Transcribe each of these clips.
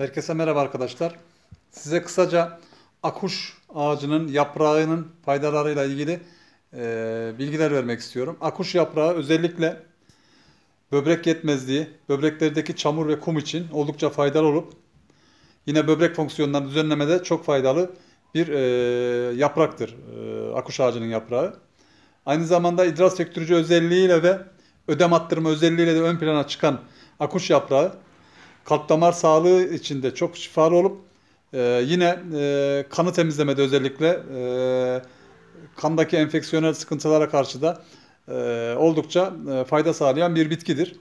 Herkese merhaba arkadaşlar. Size kısaca akuş ağacının yaprağının faydalarıyla ilgili e, bilgiler vermek istiyorum. Akuş yaprağı özellikle böbrek yetmezliği, böbreklerdeki çamur ve kum için oldukça faydalı olup yine böbrek fonksiyonlarını düzenlemede çok faydalı bir e, yapraktır e, akuş ağacının yaprağı. Aynı zamanda idrar söktürücü özelliğiyle ve ödem attırma özelliğiyle de ön plana çıkan akuş yaprağı kalp damar sağlığı için de çok şifalı olup e, yine e, kanı temizlemede özellikle e, kandaki enfeksiyonel sıkıntılara karşı da e, oldukça e, fayda sağlayan bir bitkidir.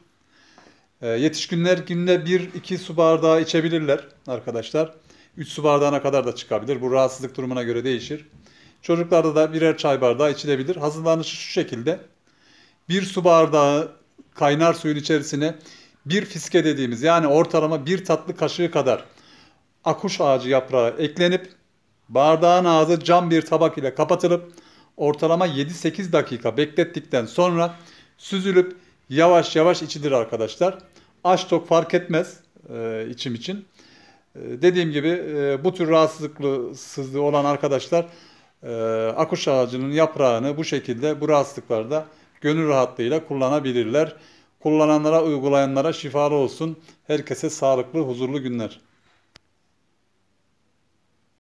E, yetişkinler günde 1-2 su bardağı içebilirler arkadaşlar. 3 su bardağına kadar da çıkabilir. Bu rahatsızlık durumuna göre değişir. Çocuklarda da birer çay bardağı içilebilir. Hazırlanışı şu şekilde. Bir su bardağı kaynar suyun içerisine bir fiske dediğimiz yani ortalama bir tatlı kaşığı kadar akuş ağacı yaprağı eklenip bardağın ağzı cam bir tabak ile kapatılıp ortalama 7-8 dakika beklettikten sonra süzülüp yavaş yavaş içilir arkadaşlar. Aç tok fark etmez e, içim için. E, dediğim gibi e, bu tür rahatsızlığı olan arkadaşlar e, akuş ağacının yaprağını bu şekilde bu rahatsızlıklarda gönül rahatlığıyla kullanabilirler. Kullananlara, uygulayanlara şifalı olsun. Herkese sağlıklı, huzurlu günler.